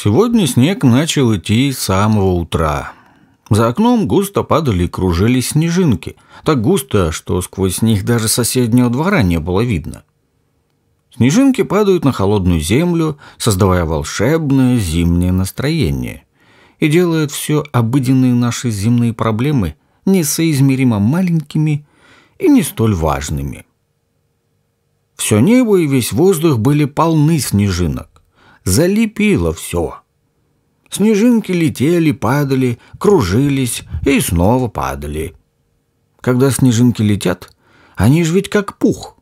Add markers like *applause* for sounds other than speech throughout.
Сегодня снег начал идти с самого утра. За окном густо падали и кружились снежинки, так густо, что сквозь них даже соседнего двора не было видно. Снежинки падают на холодную землю, создавая волшебное зимнее настроение, и делают все обыденные наши земные проблемы несоизмеримо маленькими и не столь важными. Все небо и весь воздух были полны снежинок залепило все. Снежинки летели, падали, кружились и снова падали. Когда снежинки летят, они же ведь как пух.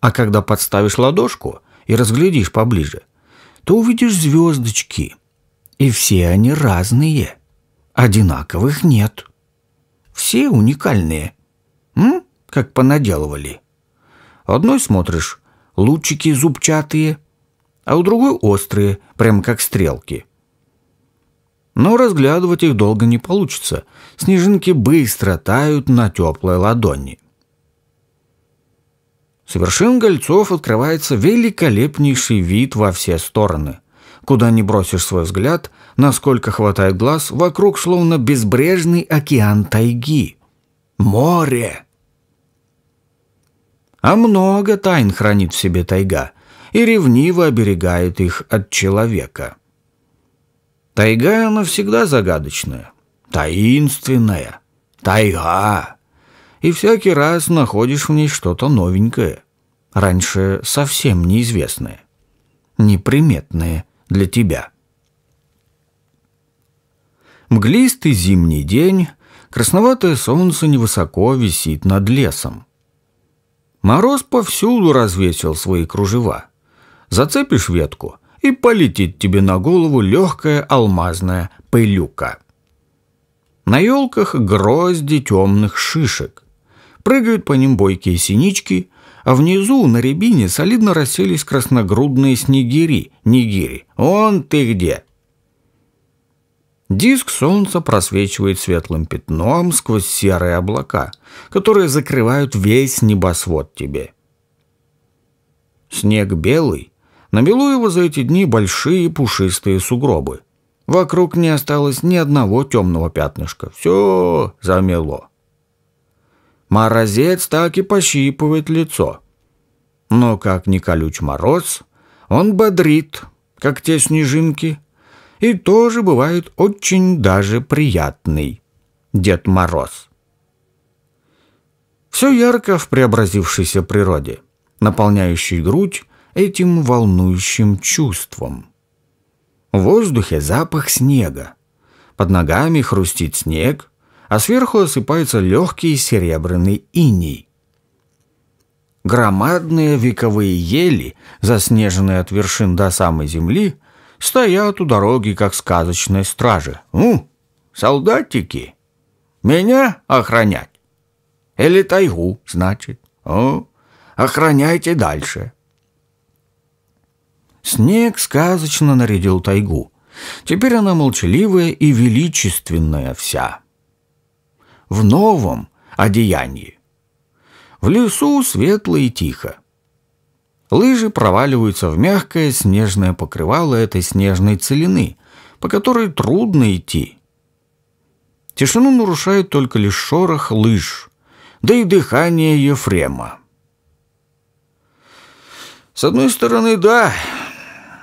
А когда подставишь ладошку и разглядишь поближе, то увидишь звездочки. И все они разные. Одинаковых нет. Все уникальные. М? Как понаделывали. Одной смотришь, лучики зубчатые – а у другой острые, прямо как стрелки. Но разглядывать их долго не получится. Снежинки быстро тают на теплой ладони. С вершин гольцов открывается великолепнейший вид во все стороны. Куда ни бросишь свой взгляд, насколько хватает глаз, вокруг словно безбрежный океан тайги. Море! А много тайн хранит в себе тайга – и ревниво оберегает их от человека. Тайга навсегда загадочная, таинственная, тайга. И всякий раз находишь в ней что-то новенькое, раньше совсем неизвестное, неприметное для тебя. Мглистый зимний день, красноватое солнце невысоко висит над лесом. Мороз повсюду развесил свои кружева зацепишь ветку, и полетит тебе на голову легкая алмазная пылюка. На елках грозди темных шишек. Прыгают по ним бойкие синички, а внизу на рябине солидно расселись красногрудные снегири. Нигири, он ты где? Диск солнца просвечивает светлым пятном сквозь серые облака, которые закрывают весь небосвод тебе. Снег белый, Набило его за эти дни большие пушистые сугробы. Вокруг не осталось ни одного темного пятнышка. Все замело. Морозец так и пощипывает лицо. Но как не колюч мороз, он бодрит, как те снежинки, и тоже бывает очень даже приятный Дед Мороз. Все ярко в преобразившейся природе, наполняющей грудь этим волнующим чувством. В воздухе запах снега. Под ногами хрустит снег, а сверху осыпается легкий серебряный иней. Громадные вековые ели, заснеженные от вершин до самой земли, стоят у дороги, как сказочные стражи. У, солдатики, меня охранять?» «Или тайгу, значит?» «О, охраняйте дальше». Снег сказочно нарядил тайгу. Теперь она молчаливая и величественная вся. В новом одеянии. В лесу светло и тихо. Лыжи проваливаются в мягкое снежное покрывало этой снежной целины, по которой трудно идти. Тишину нарушает только лишь шорох лыж, да и дыхание Ефрема. С одной стороны, да,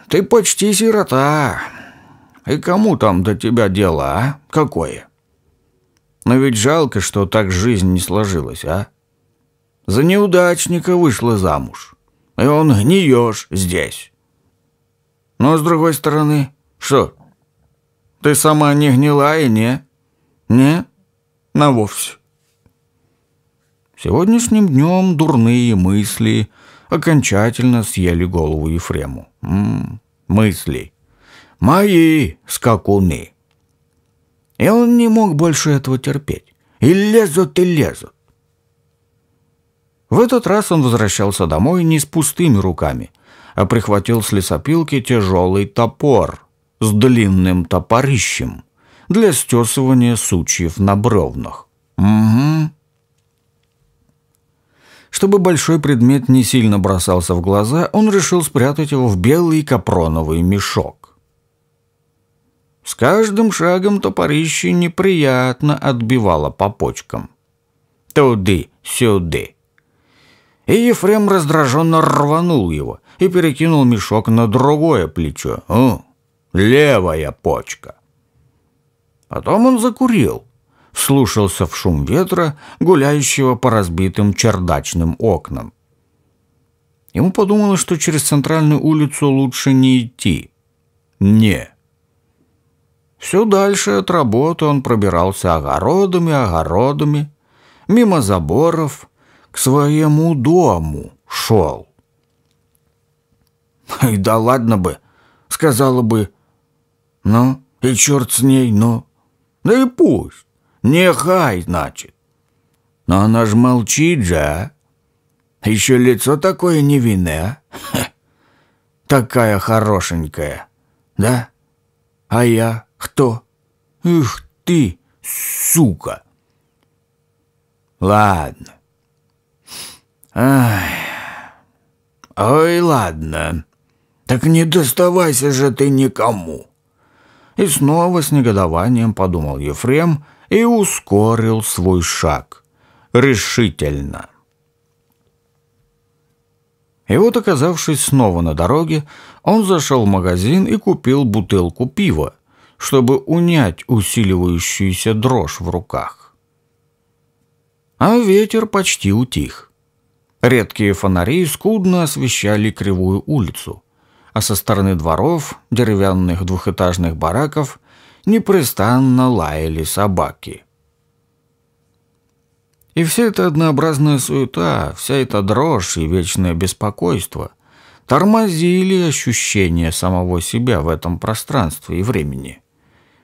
ты почти сирота. И кому там до тебя дело, а? Какое? Но ведь жалко, что так жизнь не сложилась, а? За неудачника вышла замуж. И он гниешь здесь. Но с другой стороны, что? Ты сама не гнила и не? Не? На вовсе. Сегодняшним днем дурные мысли – окончательно съели голову Ефрему. М м-м, -м, мысли. Мои скакуны. И он не мог больше этого терпеть. И лезут, и лезут. В этот раз он возвращался домой не с пустыми руками, а прихватил с лесопилки тяжелый топор с длинным топорищем для стесывания сучьев на бровнах. Угу. Чтобы большой предмет не сильно бросался в глаза, он решил спрятать его в белый капроновый мешок. С каждым шагом топорище неприятно отбивало по почкам. «Туды, сюды!» И Ефрем раздраженно рванул его и перекинул мешок на другое плечо. «О, левая почка!» Потом он закурил слушался в шум ветра, гуляющего по разбитым чердачным окнам. Ему подумалось, что через центральную улицу лучше не идти. Не. Все дальше от работы он пробирался огородами, огородами, мимо заборов, к своему дому шел. «И да ладно бы!» — сказала бы. «Ну, и черт с ней, ну! Да и пусть!» Нехай, значит. Но она ж молчит же, а? Еще лицо такое невинное, а? Ха. Такая хорошенькая, да? А я кто? Их ты, сука! Ладно. Ай, ой, ладно. Так не доставайся же ты никому. И снова с негодованием подумал Ефрем, и ускорил свой шаг решительно. И вот, оказавшись снова на дороге, он зашел в магазин и купил бутылку пива, чтобы унять усиливающуюся дрожь в руках. А ветер почти утих. Редкие фонари скудно освещали кривую улицу, а со стороны дворов, деревянных двухэтажных бараков непрестанно лаяли собаки. И вся эта однообразная суета, вся эта дрожь и вечное беспокойство тормозили ощущение самого себя в этом пространстве и времени,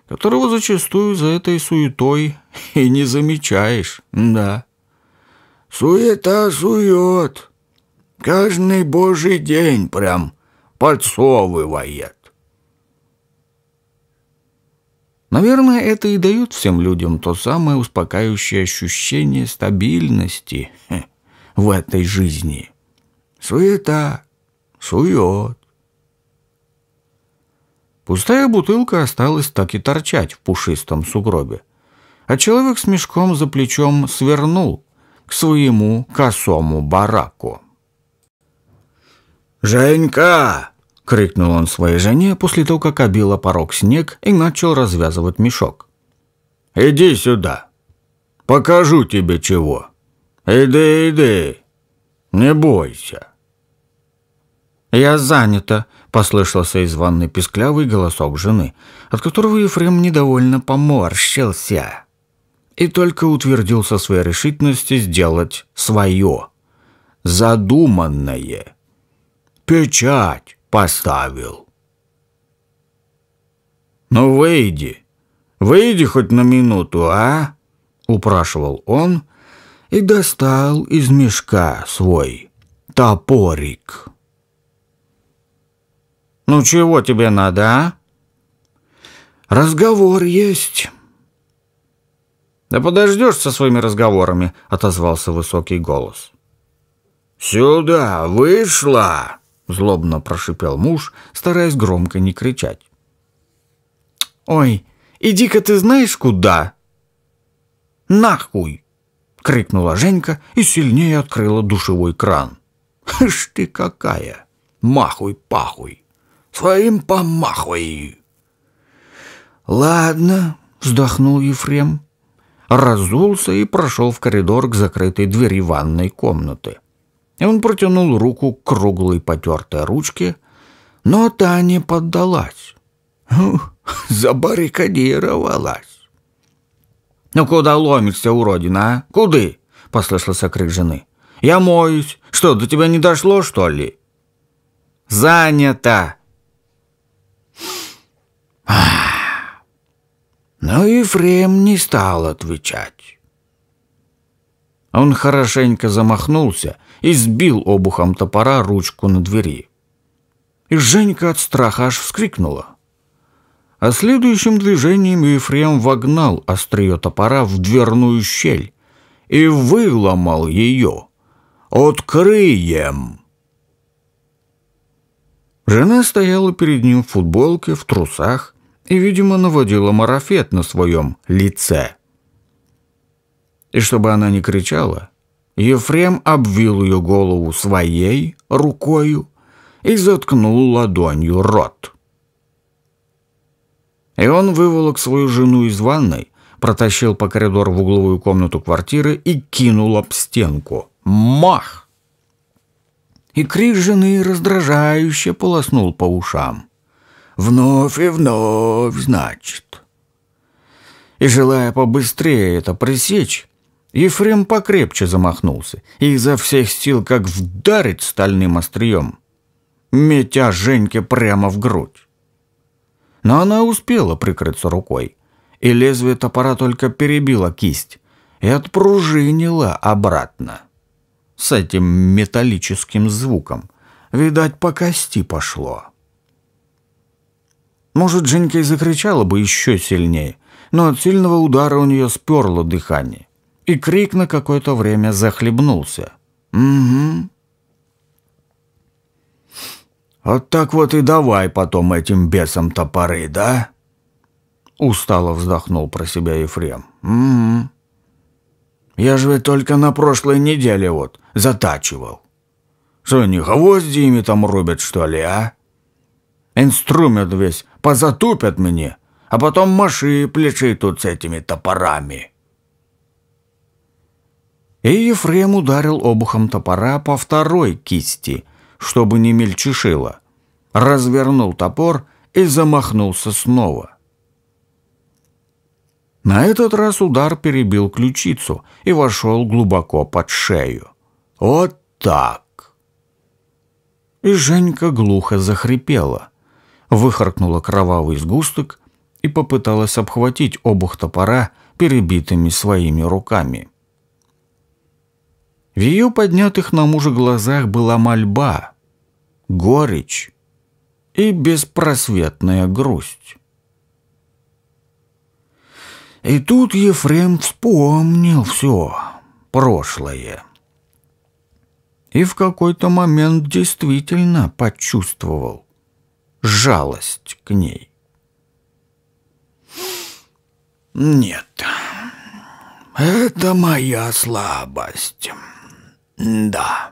которого зачастую за этой суетой и не замечаешь, да. «Суета сует, каждый божий день прям подсовывает». Наверное, это и дает всем людям то самое успокаивающее ощущение стабильности в этой жизни. Суета, сует. Пустая бутылка осталась так и торчать в пушистом сугробе. А человек с мешком за плечом свернул к своему косому бараку. «Женька!» Крикнул он своей жене после того, как обила порог снег и начал развязывать мешок. «Иди сюда! Покажу тебе чего! Иди, иди! Не бойся!» «Я занята!» – послышался из ванной писклявый голосок жены, от которого Ефрем недовольно поморщился и только утвердился в своей решительности сделать свое, задуманное. «Печать! поставил. «Ну, выйди, выйди хоть на минуту, а?» — упрашивал он и достал из мешка свой топорик. «Ну, чего тебе надо, а?» «Разговор есть». «Да подождешь со своими разговорами», — отозвался высокий голос. «Сюда вышла!» злобно прошипел муж, стараясь громко не кричать. Ой, иди-ка ты знаешь куда? Нахуй! крикнула Женька и сильнее открыла душевой кран. Ж ты какая! Махуй, пахуй! Своим помахуй! Ладно, вздохнул Ефрем, разулся и прошел в коридор к закрытой двери ванной комнаты и он протянул руку к круглой потертой ручке, но та не поддалась. забаррикадировалась. «Ну куда ломишься, уродина, а? Куды?» — послышался крик жены. «Я моюсь. Что, до тебя не дошло, что ли?» «Занято!» Но ну Ефрем не стал отвечать. Он хорошенько замахнулся — и сбил обухом топора ручку на двери. И Женька от страха аж вскрикнула. А следующим движением Ефрем вогнал острие топора в дверную щель и выломал ее. «Открыем!» Жена стояла перед ним в футболке, в трусах и, видимо, наводила марафет на своем лице. И чтобы она не кричала, Ефрем обвил ее голову своей рукою и заткнул ладонью рот. И он выволок свою жену из ванной, протащил по коридору в угловую комнату квартиры и кинул об стенку. Мах! И крик жены раздражающе полоснул по ушам. «Вновь и вновь, значит». И желая побыстрее это пресечь, Ефрем покрепче замахнулся и изо всех сил как вдарить стальным острием, метя Женьке прямо в грудь. Но она успела прикрыться рукой, и лезвие топора только перебило кисть и отпружинило обратно. С этим металлическим звуком, видать, по кости пошло. Может, Женька и закричала бы еще сильнее, но от сильного удара у нее сперло дыхание и крик на какое-то время захлебнулся. «Угу». «Вот так вот и давай потом этим бесам топоры, да?» Устало вздохнул про себя Ефрем. «Угу. Я же ведь только на прошлой неделе вот затачивал. Что, не гвозди ими там рубят, что ли, а? Инструмент весь позатупят мне, а потом маши плечи тут с этими топорами». И Ефрем ударил обухом топора по второй кисти, чтобы не мельчешило. Развернул топор и замахнулся снова. На этот раз удар перебил ключицу и вошел глубоко под шею. Вот так! И Женька глухо захрипела. Выхаркнула кровавый сгусток и попыталась обхватить обух топора перебитыми своими руками. В ее поднятых на мужа глазах была мольба, горечь и беспросветная грусть. И тут Ефрем вспомнил все прошлое. И в какой-то момент действительно почувствовал жалость к ней. «Нет, это моя слабость». Да.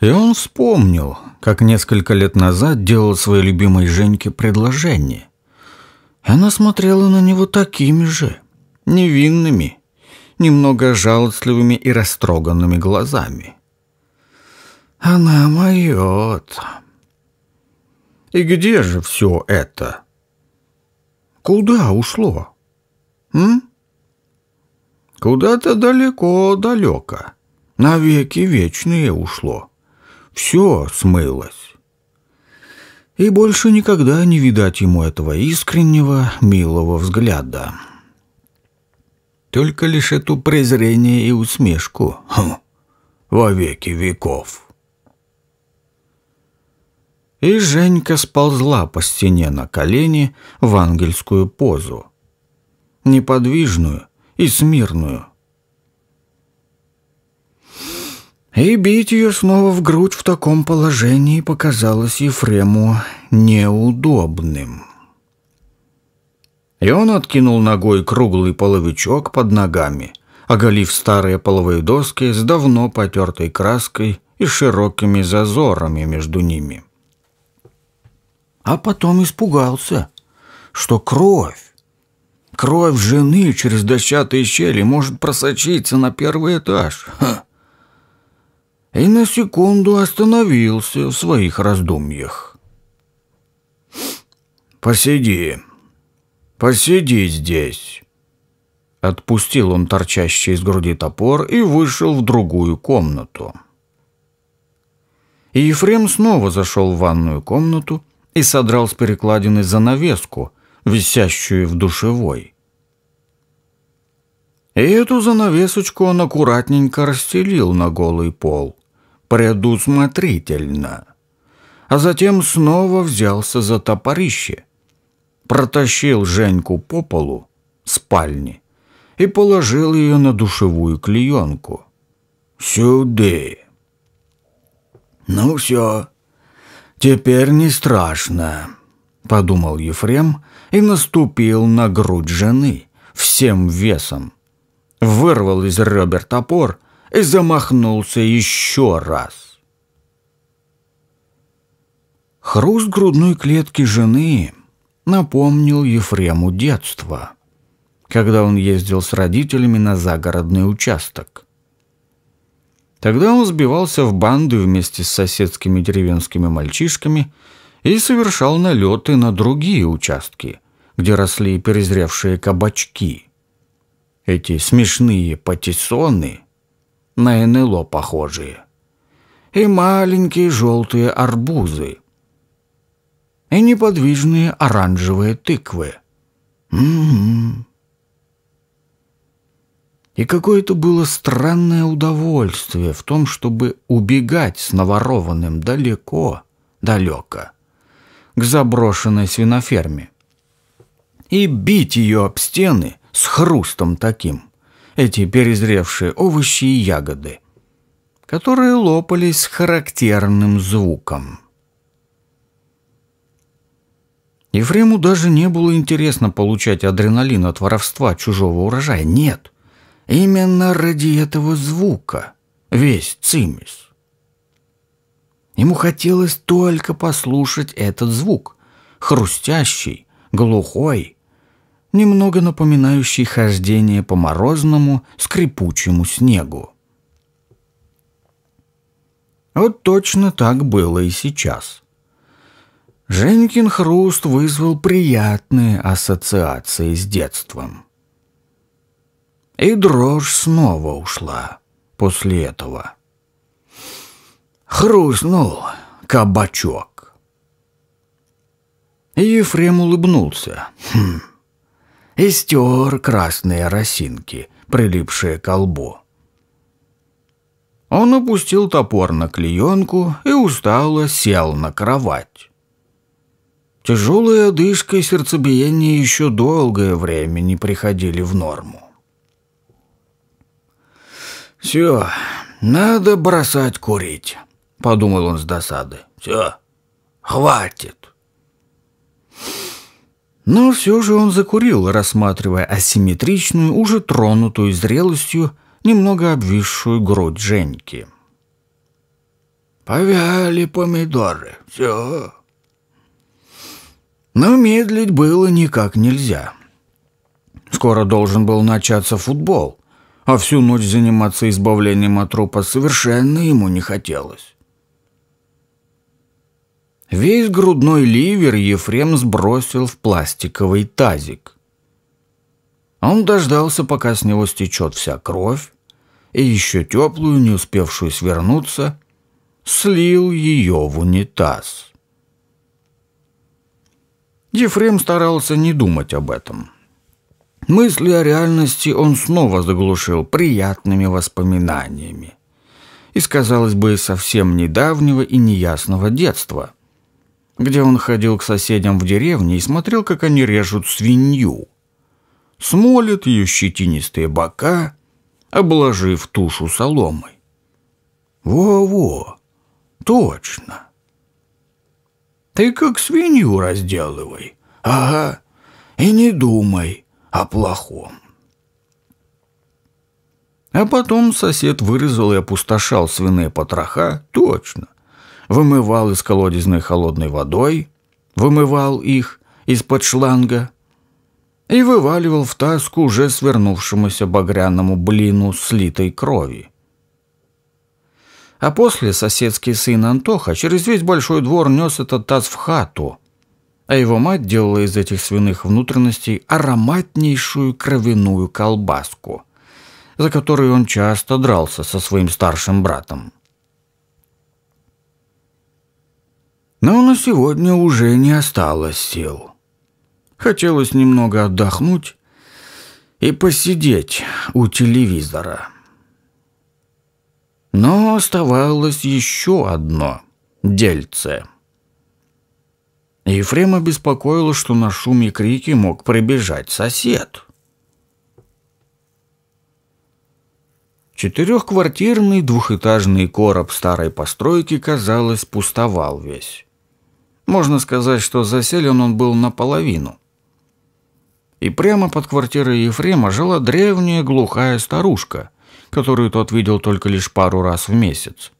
И он вспомнил, как несколько лет назад делал своей любимой Женьке предложение. Она смотрела на него такими же, невинными, немного жалостливыми и растроганными глазами. «Она моет!» «И где же все это?» «Куда ушло?» «М?» «Куда-то далеко-далеко, навеки вечные ушло. Все смылось» и больше никогда не видать ему этого искреннего, милого взгляда только лишь эту презрение и усмешку. Хм, во веки веков. И Женька сползла по стене на колени в ангельскую позу. Неподвижную и смирную. И бить ее снова в грудь в таком положении показалось Ефрему неудобным. И он откинул ногой круглый половичок под ногами, оголив старые половые доски с давно потертой краской и широкими зазорами между ними. А потом испугался, что кровь, кровь жены через дощатые щели может просочиться на первый этаж. Ха! И на секунду остановился в своих раздумьях. «Посиди», «Посиди здесь». Отпустил он торчащий из груди топор и вышел в другую комнату. И Ефрем снова зашел в ванную комнату и содрал с перекладины занавеску, висящую в душевой. И эту занавесочку он аккуратненько расстелил на голый пол, предусмотрительно, а затем снова взялся за топорище протащил Женьку по полу спальни и положил ее на душевую клеенку. «Сюды!» «Ну все, теперь не страшно», — подумал Ефрем и наступил на грудь жены всем весом. Вырвал из ребер топор и замахнулся еще раз. Хруст грудной клетки жены напомнил Ефрему детство, когда он ездил с родителями на загородный участок. Тогда он сбивался в банды вместе с соседскими деревенскими мальчишками и совершал налеты на другие участки, где росли перезревшие кабачки. Эти смешные патиссоны, на НЛО похожие, и маленькие желтые арбузы – и неподвижные оранжевые тыквы. М м-м-м. И какое-то было странное удовольствие в том, чтобы убегать с наворованным далеко, далеко, к заброшенной свиноферме и бить ее об стены с хрустом таким, эти перезревшие овощи и ягоды, которые лопались с характерным звуком. Ефрему даже не было интересно получать адреналин от воровства чужого урожая. Нет. Именно ради этого звука весь цимис. Ему хотелось только послушать этот звук. Хрустящий, глухой, немного напоминающий хождение по морозному, скрипучему снегу. Вот точно так было и сейчас. — Женькин хруст вызвал приятные ассоциации с детством. И дрожь снова ушла после этого. Хрустнул кабачок. И Ефрем улыбнулся. Хм. И стер красные росинки, прилипшие к лбу. Он опустил топор на клеенку и устало сел на кровать. Тяжелая одышка и сердцебиение еще долгое время не приходили в норму. «Все, надо бросать курить», — подумал он с досады. «Все, хватит». Но все же он закурил, рассматривая асимметричную, уже тронутую зрелостью, немного обвисшую грудь Женьки. «Повяли помидоры, все», но медлить было никак нельзя. Скоро должен был начаться футбол, а всю ночь заниматься избавлением от трупа совершенно ему не хотелось. Весь грудной ливер Ефрем сбросил в пластиковый тазик. Он дождался, пока с него стечет вся кровь, и еще теплую, не успевшую свернуться, слил ее в унитаз. Ефрем старался не думать об этом. Мысли о реальности он снова заглушил приятными воспоминаниями. Из, казалось бы, совсем недавнего и неясного детства, где он ходил к соседям в деревне и смотрел, как они режут свинью. Смолят ее щетинистые бока, обложив тушу соломой. Во-во, точно. Ты как свинью разделывай. Ага, и не думай о плохом. А потом сосед вырезал и опустошал свиные потроха, точно. Вымывал из колодезной холодной водой, вымывал их из-под шланга и вываливал в таз к уже свернувшемуся багряному блину слитой крови. А после соседский сын Антоха через весь большой двор нес этот таз в хату, а его мать делала из этих свиных внутренностей ароматнейшую кровяную колбаску, за которую он часто дрался со своим старшим братом. Но на сегодня уже не осталось сил. Хотелось немного отдохнуть и посидеть у телевизора. Но оставалось еще одно дельце. Ефрема беспокоило, что на шум и крики мог прибежать сосед. Четырехквартирный двухэтажный короб старой постройки, казалось, пустовал весь. Можно сказать, что заселен он был наполовину. И прямо под квартирой Ефрема жила древняя глухая старушка – которую тот видел только лишь пару раз в месяц.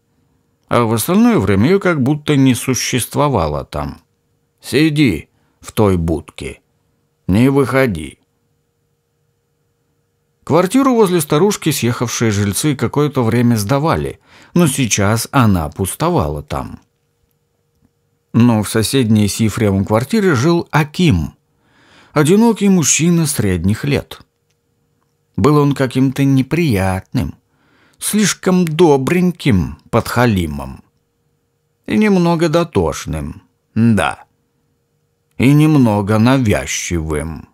А в остальное время ее как будто не существовало там. «Сиди в той будке. Не выходи». Квартиру возле старушки съехавшие жильцы какое-то время сдавали, но сейчас она пустовала там. Но в соседней с Ефремом квартире жил Аким, одинокий мужчина средних лет – был он каким-то неприятным, слишком добреньким под Халимом. И немного дотошным, да. И немного навязчивым.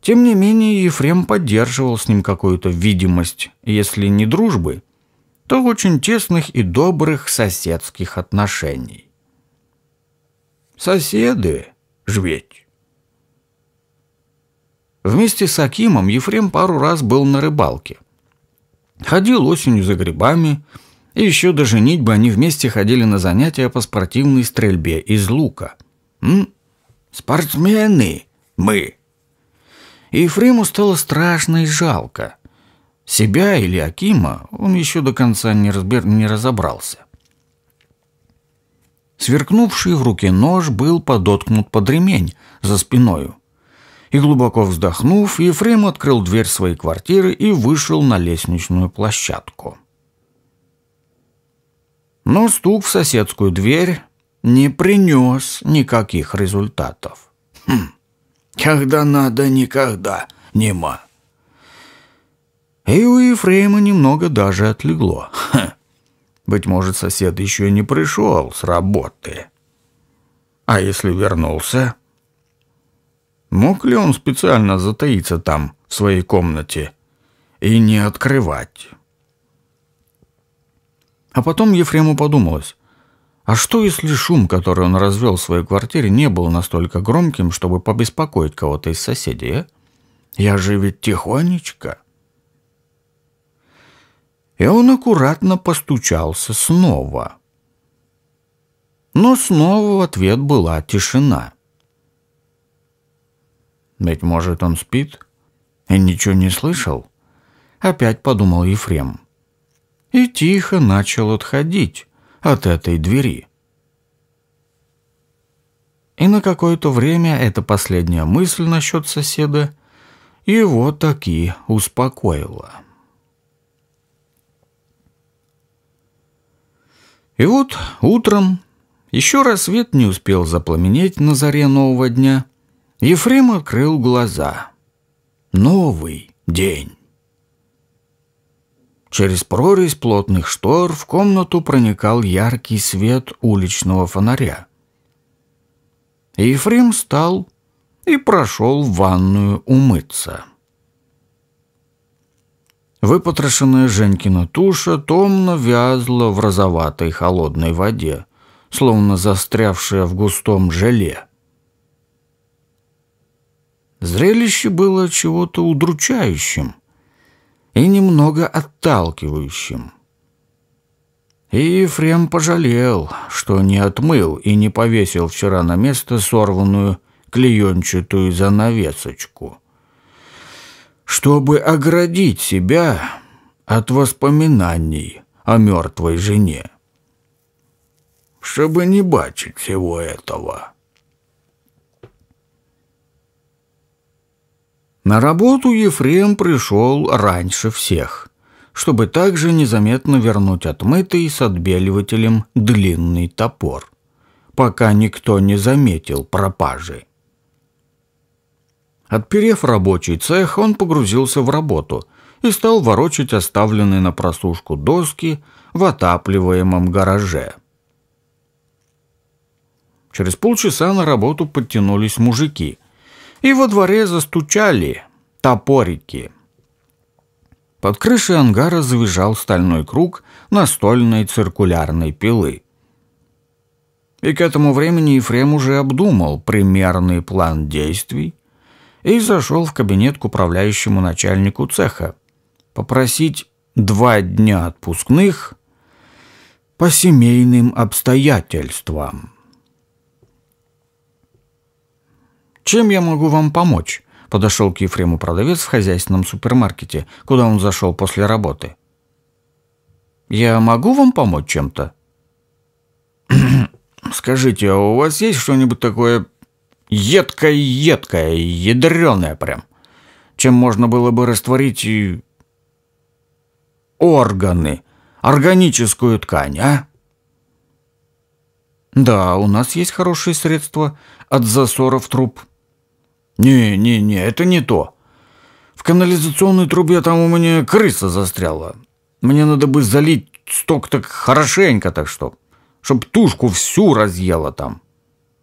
Тем не менее, Ефрем поддерживал с ним какую-то видимость, если не дружбы, то очень тесных и добрых соседских отношений. Соседы ж ведь. Вместе с Акимом Ефрем пару раз был на рыбалке. Ходил осенью за грибами, и еще до женитьбы они вместе ходили на занятия по спортивной стрельбе из лука. М? Спортсмены мы. Ефрему стало страшно и жалко. Себя или Акима он еще до конца не, разбер... не разобрался. Сверкнувший в руке нож был подоткнут под ремень за спиною. И глубоко вздохнув, Ефрем открыл дверь своей квартиры и вышел на лестничную площадку. Но стук в соседскую дверь не принес никаких результатов. Хм, когда надо, никогда, нема. И у Ефрема немного даже отлегло. Ха. Быть может, сосед еще не пришел с работы. А если вернулся, Мог ли он специально затаиться там, в своей комнате, и не открывать? А потом Ефрему подумалось, а что если шум, который он развел в своей квартире, не был настолько громким, чтобы побеспокоить кого-то из соседей, а? Я же ведь тихонечко. И он аккуратно постучался снова. Но снова в ответ была тишина. — быть может, он спит? И ничего не слышал? Опять подумал Ефрем. И тихо начал отходить от этой двери. И на какое-то время эта последняя мысль насчет соседа его таки успокоила. И вот утром, еще рассвет не успел запламенеть на заре нового дня – Ефрем открыл глаза. Новый день. Через прорезь плотных штор в комнату проникал яркий свет уличного фонаря. Ефрем встал и прошел в ванную умыться. Выпотрошенная Женькина туша томно вязла в розоватой холодной воде, словно застрявшая в густом желе. Зрелище было чего-то удручающим и немного отталкивающим. И Ефрем пожалел, что не отмыл и не повесил вчера на место сорванную клеенчатую занавесочку, чтобы оградить себя от воспоминаний о мертвой жене, чтобы не бачить всего этого. На работу Ефрем пришел раньше всех, чтобы также незаметно вернуть отмытый с отбеливателем длинный топор, пока никто не заметил пропажи. Отперев рабочий цех, он погрузился в работу и стал ворочать оставленные на просушку доски в отапливаемом гараже. Через полчаса на работу подтянулись мужики – и во дворе застучали топорики. Под крышей ангара завизжал стальной круг настольной циркулярной пилы. И к этому времени Ефрем уже обдумал примерный план действий и зашел в кабинет к управляющему начальнику цеха попросить два дня отпускных по семейным обстоятельствам. «Чем я могу вам помочь?» – подошел к Ефрему продавец в хозяйственном супермаркете, куда он зашел после работы. «Я могу вам помочь чем-то?» *clears throat* «Скажите, а у вас есть что-нибудь такое едкое-едкое, ядреное прям, чем можно было бы растворить и... органы, органическую ткань, а?» «Да, у нас есть хорошие средства от засоров труб», «Не-не-не, это не то. В канализационной трубе там у меня крыса застряла. Мне надо бы залить сток так хорошенько, так что, чтоб тушку всю разъела там.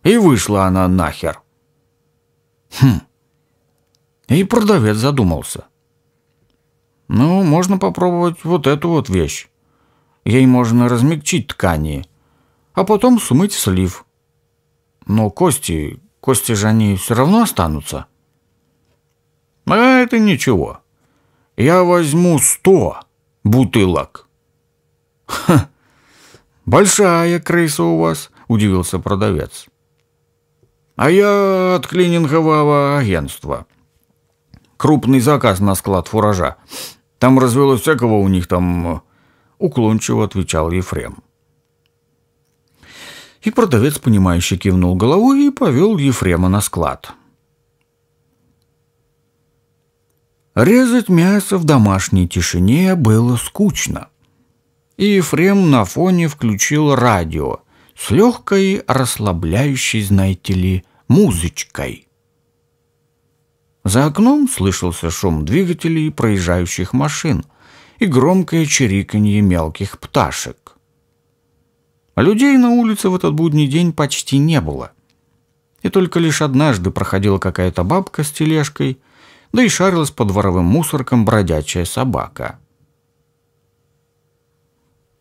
И вышла она нахер». «Хм». И продавец задумался. «Ну, можно попробовать вот эту вот вещь. Ей можно размягчить ткани, а потом смыть слив. Но кости Кости же они все равно останутся. А это ничего. Я возьму сто бутылок. Ха, большая крыса у вас, удивился продавец. А я от клинингового агентства. Крупный заказ на склад фуража. Там развелось всякого у них там... Э, уклончиво отвечал Ефрем. И продавец, понимающе кивнул головой и повел Ефрема на склад. Резать мясо в домашней тишине было скучно. И Ефрем на фоне включил радио с легкой, расслабляющей, знаете ли, музычкой. За окном слышался шум двигателей проезжающих машин и громкое чириканье мелких пташек. А людей на улице в этот будний день почти не было. И только лишь однажды проходила какая-то бабка с тележкой, да и шарилась по дворовым мусоркам бродячая собака.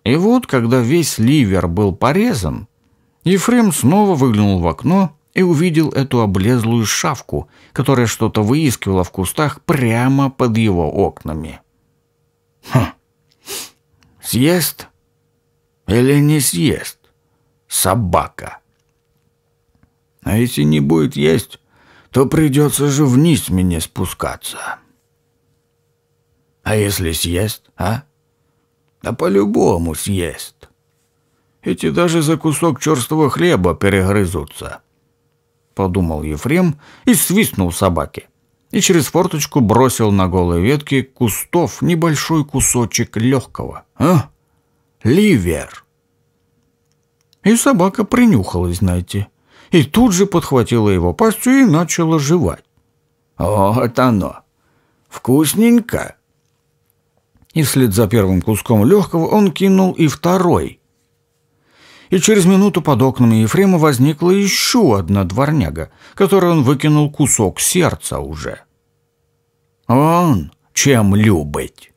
И вот, когда весь ливер был порезан, Ефрем снова выглянул в окно и увидел эту облезлую шавку, которая что-то выискивала в кустах прямо под его окнами. «Хм! Съест?» Или не съест? Собака. А если не будет есть, то придется же вниз мне спускаться. А если съест, а? Да по-любому съест. Эти даже за кусок черствого хлеба перегрызутся. Подумал Ефрем и свистнул собаке и через форточку бросил на голые ветки кустов небольшой кусочек легкого. «А?» Ливер. И собака принюхалась, знаете, и тут же подхватила его пастью и начала жевать. Вот оно. Вкусненько. И вслед за первым куском легкого он кинул и второй. И через минуту под окнами Ефрема возникла еще одна дворняга, которой он выкинул кусок сердца уже. Он чем любить.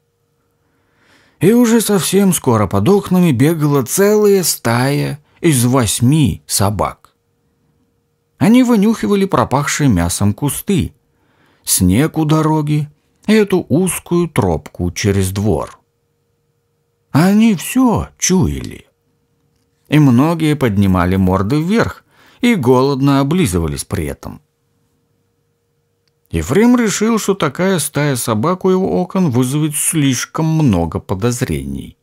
И уже совсем скоро под окнами бегала целая стая из восьми собак. Они вынюхивали пропахшие мясом кусты, снег у дороги и эту узкую тропку через двор. Они все чуяли. И многие поднимали морды вверх и голодно облизывались при этом – Ефрем решил, что такая стая собак у его окон вызовет слишком много подозрений.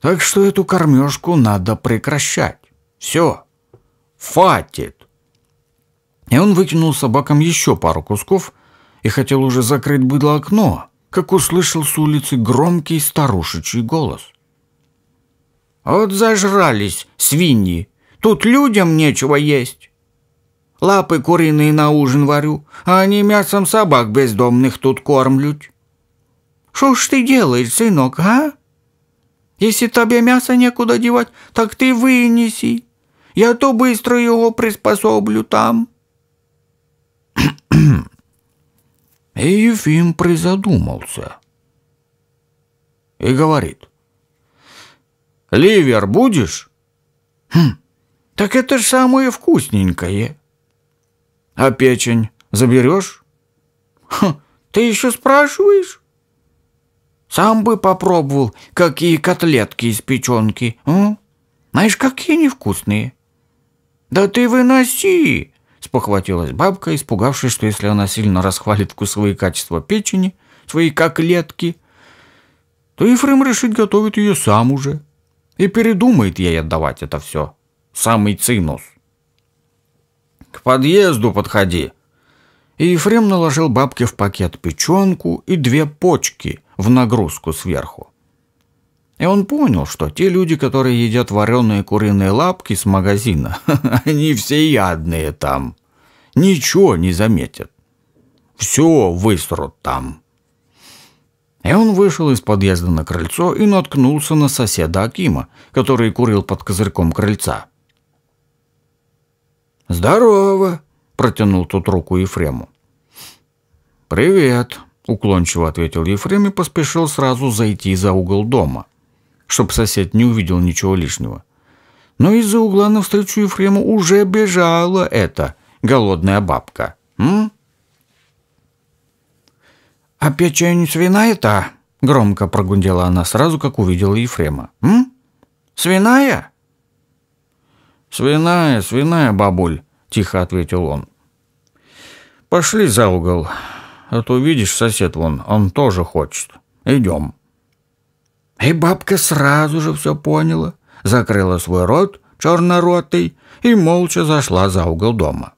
Так что эту кормежку надо прекращать. Все. Фатит. И он выкинул собакам еще пару кусков и хотел уже закрыть быдло окно, как услышал с улицы громкий старушечий голос. «Вот зажрались свиньи! Тут людям нечего есть!» лапы куриные на ужин варю, а они мясом собак бездомных тут кормлют. Что ж ты делаешь, сынок, а? Если тебе мясо некуда девать, так ты вынеси. Я то быстро его приспособлю там. *coughs* И Ефим призадумался и говорит. «Ливер будешь?» «Хм, так это же самое вкусненькое!» А печень заберешь? Хм, ты еще спрашиваешь? Сам бы попробовал, какие котлетки из печенки. А? Знаешь, какие невкусные. Да ты выноси, спохватилась бабка, испугавшись, что если она сильно расхвалит вкусовые качества печени, свои котлетки, то Ефрем решит готовить ее сам уже и передумает ей отдавать это все. Самый цинус. К подъезду подходи. И Ефрем наложил бабке в пакет печенку и две почки в нагрузку сверху. И он понял, что те люди, которые едят вареные куриные лапки с магазина, *laughs* они все ядные там. Ничего не заметят. Все высрут там. И он вышел из подъезда на крыльцо и наткнулся на соседа Акима, который курил под козырьком крыльца. «Здорово!» – протянул тут руку Ефрему. «Привет!» – уклончиво ответил Ефрем и поспешил сразу зайти за угол дома, чтобы сосед не увидел ничего лишнего. Но из-за угла навстречу Ефрему уже бежала эта голодная бабка. «М? «А печень свиная то громко прогундела она сразу, как увидела Ефрема. «М? Свиная?» «Свиная, свиная, бабуль», — тихо ответил он. «Пошли за угол, а то видишь, сосед вон, он тоже хочет. Идем». И бабка сразу же все поняла, закрыла свой рот черноротый и молча зашла за угол дома.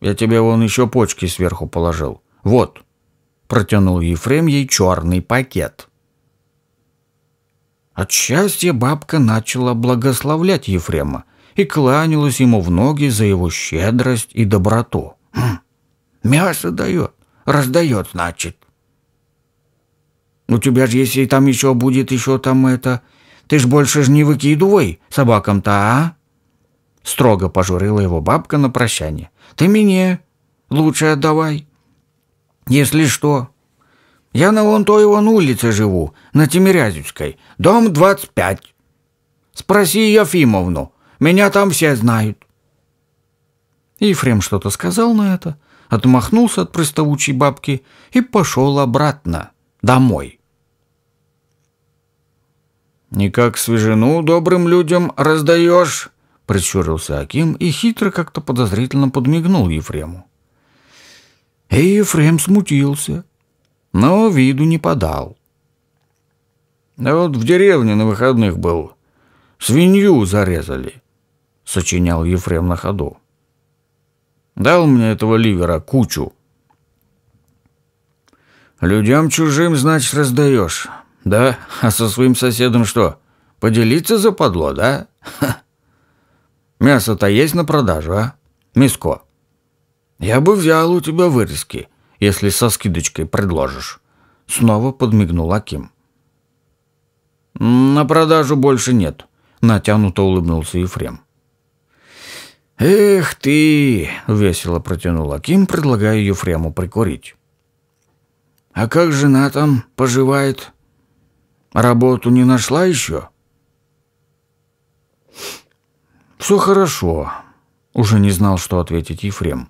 «Я тебе вон еще почки сверху положил. Вот», — протянул Ефрем ей черный пакет. От счастья бабка начала благословлять Ефрема и кланялась ему в ноги за его щедрость и доброту. «Хм, «Мясо дает, раздает, значит». «У тебя же, если там еще будет, еще там это... Ты ж больше ж не выкидывай собакам-то, а?» Строго пожурила его бабка на прощание. «Ты мне лучше отдавай. Если что, я на вон той вон улице живу, на Тимирязевской, дом 25. Спроси Ефимовну, меня там все знают». Ефрем что-то сказал на это, отмахнулся от приставучей бабки и пошел обратно, домой. «Никак свежину добрым людям раздаешь», — прищурился Аким и хитро как-то подозрительно подмигнул Ефрему. И Ефрем смутился — но виду не подал. Да вот в деревне на выходных был. Свинью зарезали, сочинял Ефрем на ходу. Дал мне этого ливера кучу. Людям чужим, значит, раздаешь. Да? А со своим соседом что? Поделиться западло, да? Мясо-то есть на продажу, а? Миско. Я бы взял у тебя вырезки если со скидочкой предложишь. Снова подмигнул Аким. На продажу больше нет, натянуто улыбнулся Ефрем. «Эх ты!» — весело протянул Аким, предлагая Ефрему прикурить. «А как жена там поживает? Работу не нашла еще?» «Все хорошо», — уже не знал, что ответить Ефрем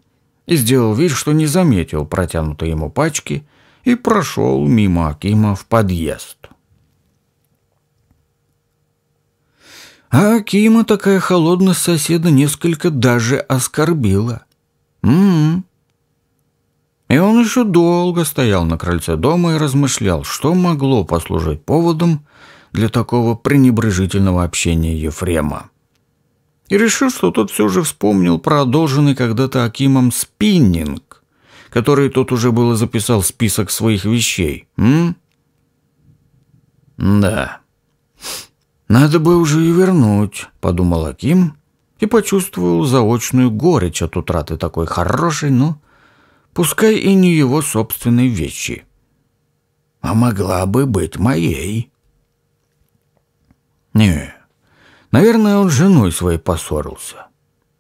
и сделал вид, что не заметил протянутой ему пачки и прошел мимо Акима в подъезд. А Акима такая холодность соседа несколько даже оскорбила. М м-м. -м -м. И он еще долго стоял на крыльце дома и размышлял, что могло послужить поводом для такого пренебрежительного общения Ефрема и решил, что тот все же вспомнил продолженный когда-то Акимом спиннинг, который тот уже было записал в список своих вещей. М? «Да. Надо бы уже и вернуть», — подумал Аким и почувствовал заочную горечь от утраты такой хорошей, но пускай и не его собственной вещи. «А могла бы быть моей». «Нет». Наверное, он с женой своей поссорился.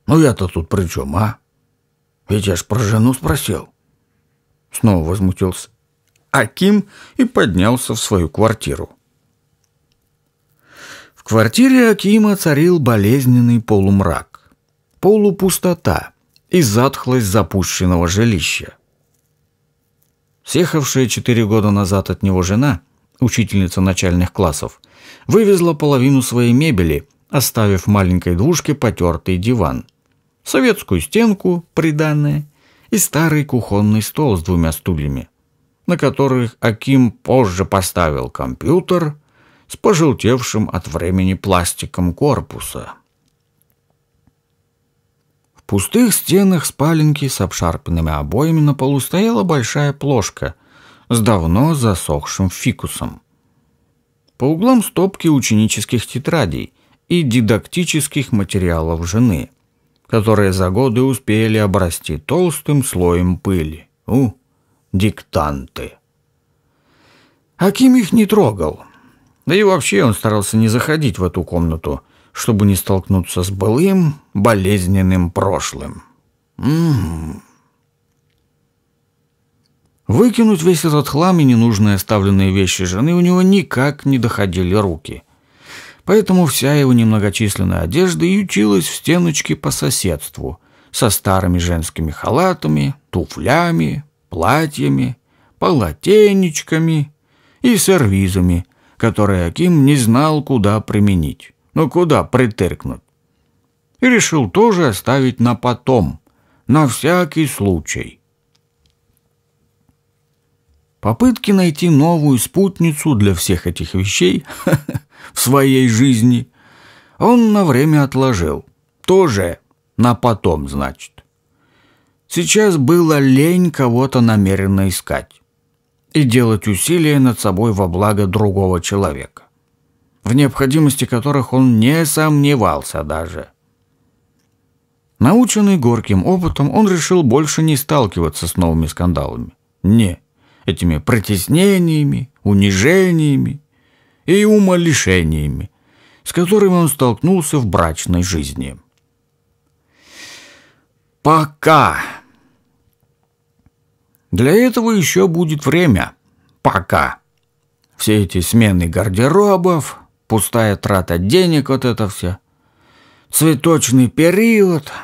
Ну я-то тут при чем, а? Ведь я ж про жену спросил. Снова возмутился Аким и поднялся в свою квартиру. В квартире Акима царил болезненный полумрак, полупустота и затхлость запущенного жилища. Съехавшая четыре года назад от него жена, учительница начальных классов, вывезла половину своей мебели – оставив маленькой двушке потертый диван, советскую стенку, приданное, и старый кухонный стол с двумя стульями, на которых Аким позже поставил компьютер с пожелтевшим от времени пластиком корпуса. В пустых стенах спаленки с обшарпанными обоями на полу стояла большая плошка с давно засохшим фикусом. По углам стопки ученических тетрадей – и дидактических материалов жены, которые за годы успели обрасти толстым слоем пыли. У, диктанты. Аким их не трогал. Да и вообще он старался не заходить в эту комнату, чтобы не столкнуться с былым, болезненным прошлым. М м-м-м. Выкинуть весь этот хлам и ненужные оставленные вещи жены у него никак не доходили руки – поэтому вся его немногочисленная одежда ючилась в стеночке по соседству со старыми женскими халатами, туфлями, платьями, полотенечками и сервизами, которые Аким не знал, куда применить, но куда притыркнуть. И решил тоже оставить на потом, на всякий случай. Попытки найти новую спутницу для всех этих вещей *laughs* в своей жизни он на время отложил. Тоже на потом, значит. Сейчас было лень кого-то намеренно искать и делать усилия над собой во благо другого человека, в необходимости которых он не сомневался даже. Наученный горьким опытом, он решил больше не сталкиваться с новыми скандалами. Не, этими притеснениями, унижениями и умолишениями, с которыми он столкнулся в брачной жизни. Пока. Для этого еще будет время. Пока. Все эти смены гардеробов, пустая трата денег, вот это все. Цветочный период –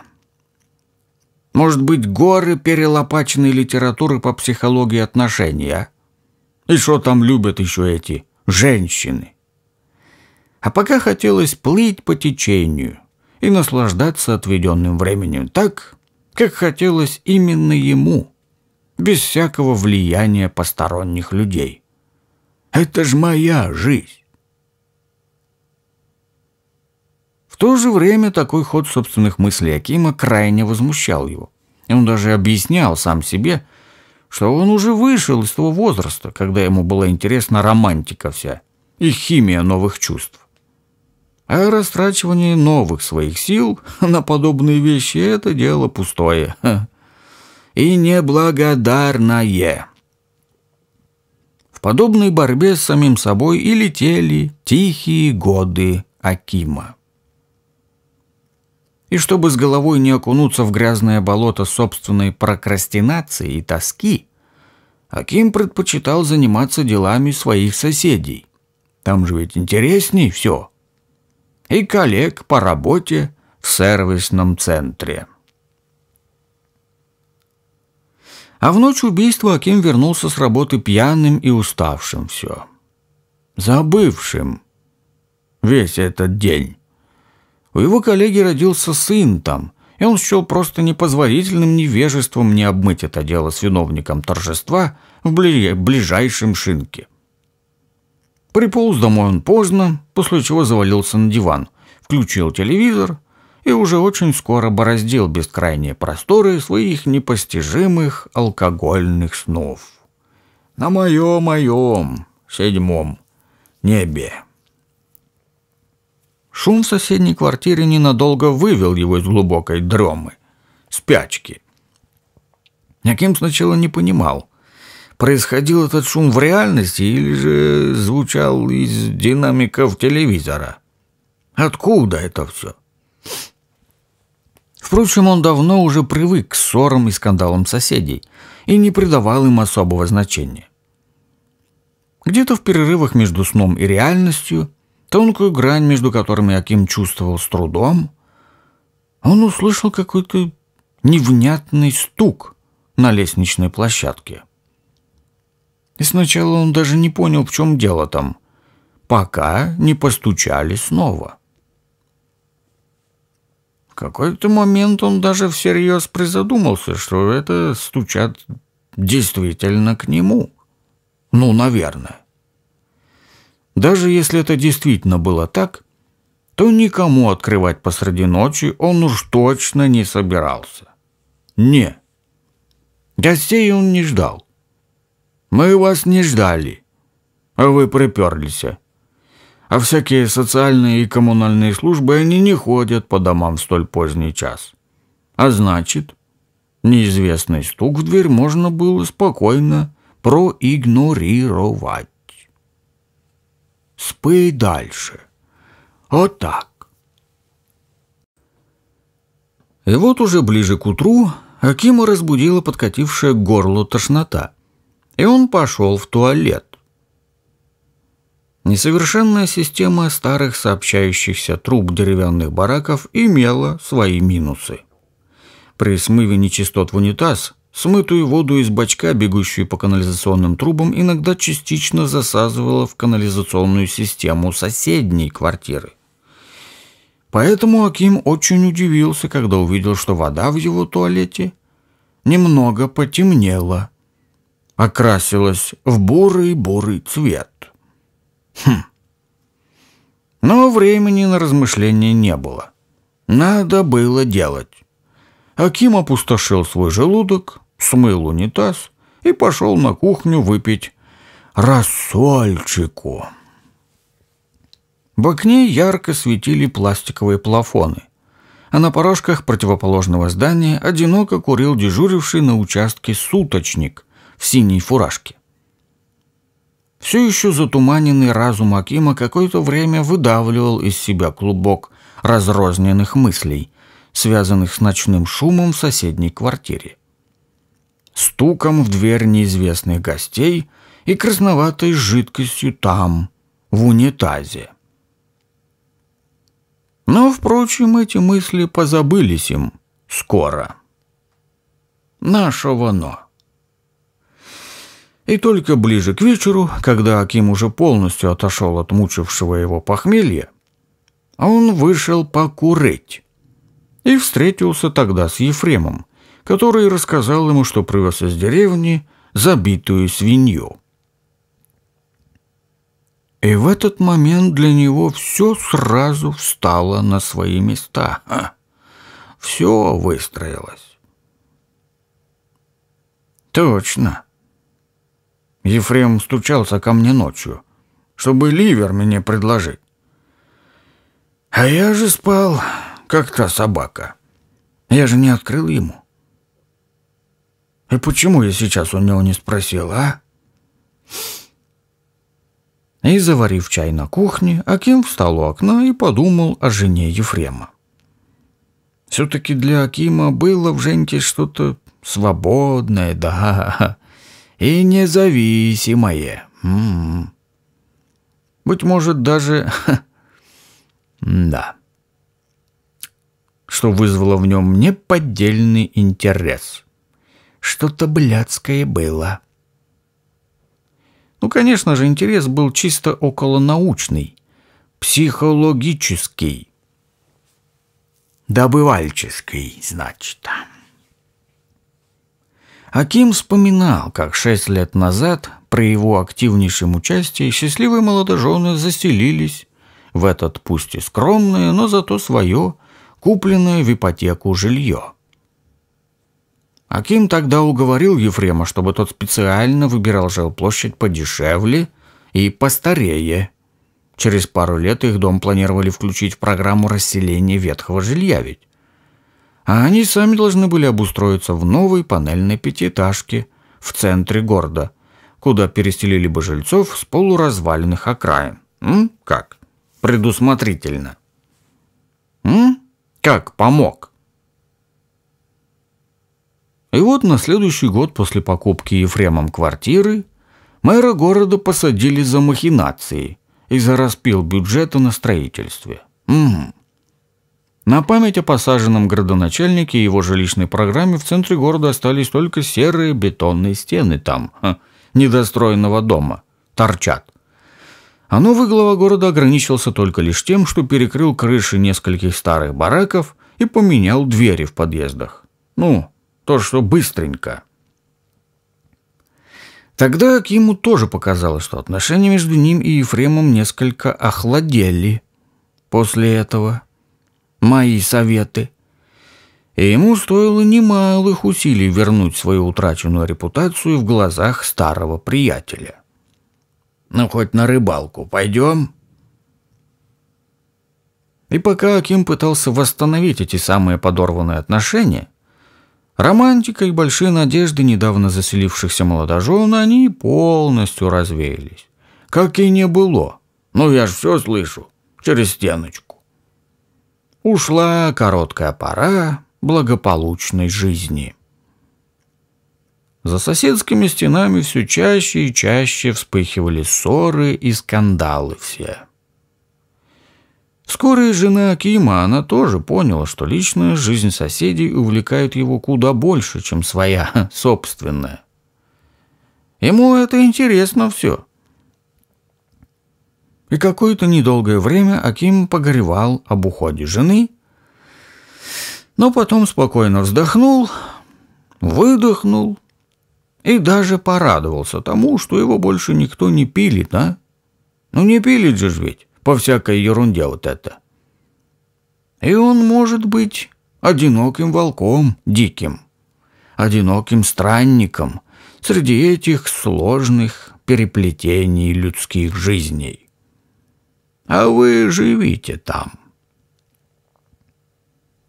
может быть, горы перелопаченной литературы по психологии отношения. И что там любят еще эти женщины? А пока хотелось плыть по течению и наслаждаться отведенным временем так, как хотелось именно ему, без всякого влияния посторонних людей. Это ж моя жизнь. В то же время такой ход собственных мыслей Акима крайне возмущал его. И он даже объяснял сам себе, что он уже вышел из того возраста, когда ему была интересна романтика вся и химия новых чувств. А растрачивание новых своих сил *laughs* на подобные вещи – это дело пустое *laughs* и неблагодарное. В подобной борьбе с самим собой и летели тихие годы Акима. И чтобы с головой не окунуться в грязное болото собственной прокрастинации и тоски, Аким предпочитал заниматься делами своих соседей. Там же ведь интересней все. И коллег по работе в сервисном центре. А в ночь убийства Аким вернулся с работы пьяным и уставшим все. Забывшим весь этот день. У его коллеги родился сын там, и он счел просто непозволительным невежеством не обмыть это дело с виновником торжества в ближайшем шинке. Приполз домой он поздно, после чего завалился на диван, включил телевизор и уже очень скоро бороздил бескрайние просторы своих непостижимых алкогольных снов. На моем-моем седьмом небе. Шум в соседней квартире ненадолго вывел его из глубокой дромы, спячки. Яким сначала не понимал, происходил этот шум в реальности или же звучал из динамиков телевизора. Откуда это все? Впрочем, он давно уже привык к ссорам и скандалам соседей и не придавал им особого значения. Где-то в перерывах между сном и реальностью – тонкую грань, между которыми Аким чувствовал с трудом, он услышал какой-то невнятный стук на лестничной площадке. И сначала он даже не понял, в чем дело там, пока не постучали снова. В какой-то момент он даже всерьез призадумался, что это стучат действительно к нему. Ну, наверное. Даже если это действительно было так, то никому открывать посреди ночи он уж точно не собирался. Не. Гостей он не ждал. Мы вас не ждали. А вы приперлись. А всякие социальные и коммунальные службы, они не ходят по домам в столь поздний час. А значит, неизвестный стук в дверь можно было спокойно проигнорировать спи дальше. Отак. И вот уже ближе к утру Акима разбудила подкатившая горло тошнота, и он пошел в туалет. Несовершенная система старых сообщающихся труб деревянных бараков имела свои минусы. При смыве нечистот в унитаз Смытую воду из бачка, бегущую по канализационным трубам, иногда частично засазывала в канализационную систему соседней квартиры. Поэтому Аким очень удивился, когда увидел, что вода в его туалете немного потемнела, окрасилась в бурый-бурый цвет. Хм. Но времени на размышления не было. Надо было делать. Аким опустошил свой желудок, смыл унитаз и пошел на кухню выпить рассольчику. В окне ярко светили пластиковые плафоны, а на порожках противоположного здания одиноко курил дежуривший на участке суточник в синей фуражке. Все еще затуманенный разум Акима какое-то время выдавливал из себя клубок разрозненных мыслей, связанных с ночным шумом в соседней квартире стуком в дверь неизвестных гостей и красноватой жидкостью там, в унитазе. Но, впрочем, эти мысли позабылись им скоро. Нашего но. И только ближе к вечеру, когда Аким уже полностью отошел от мучившего его похмелья, он вышел покурить и встретился тогда с Ефремом, который рассказал ему, что привез из деревни забитую свинью. И в этот момент для него все сразу встало на свои места. Ха. Все выстроилось. Точно. Ефрем стучался ко мне ночью, чтобы ливер мне предложить. А я же спал, как та собака. Я же не открыл ему. И почему я сейчас у него не спросил, а? И заварив чай на кухне, Аким встал у окна и подумал о жене Ефрема. Все-таки для Акима было в Женьке что-то свободное, да, и независимое. М м-м. -м -м. Быть может, даже... Да. Что вызвало в нем неподдельный интерес. Что-то блядское было. Ну, конечно же, интерес был чисто околонаучный, психологический. Добывальческий, значит. Аким вспоминал, как шесть лет назад при его активнейшем участии счастливые молодожены заселились в этот пусть и скромное, но зато свое, купленное в ипотеку жилье – Аким тогда уговорил Ефрема, чтобы тот специально выбирал жилплощадь подешевле и постарее. Через пару лет их дом планировали включить в программу расселения ветхого жилья ведь. А они сами должны были обустроиться в новой панельной пятиэтажке в центре города, куда переселили бы жильцов с полуразваленных окраин. М? Как? Предусмотрительно. М? Как помог? И вот на следующий год после покупки Ефремом квартиры мэра города посадили за махинации и за распил бюджета на строительстве. Угу. На память о посаженном градоначальнике и его жилищной программе в центре города остались только серые бетонные стены там, ха, недостроенного дома, торчат. А новый глава города ограничился только лишь тем, что перекрыл крыши нескольких старых бараков и поменял двери в подъездах. Ну, то, что быстренько. Тогда к ему тоже показалось, что отношения между ним и Ефремом несколько охладели после этого. Мои советы. И ему стоило немалых усилий вернуть свою утраченную репутацию в глазах старого приятеля. «Ну, хоть на рыбалку пойдем?» И пока Аким пытался восстановить эти самые подорванные отношения, Романтика и большие надежды недавно заселившихся молодожен, они полностью развеялись. Как и не было. Ну я ж все слышу. Через стеночку. Ушла короткая пора благополучной жизни. За соседскими стенами все чаще и чаще вспыхивали ссоры и скандалы все. Скоро и жена Акима, она тоже поняла, что личная жизнь соседей увлекает его куда больше, чем своя *laughs* собственная. Ему это интересно все. И какое-то недолгое время Аким погоревал об уходе жены, но потом спокойно вздохнул, выдохнул и даже порадовался тому, что его больше никто не пилит, а? Ну не пилит же ведь по всякой ерунде вот это. И он может быть одиноким волком диким, одиноким странником среди этих сложных переплетений людских жизней. А вы живите там.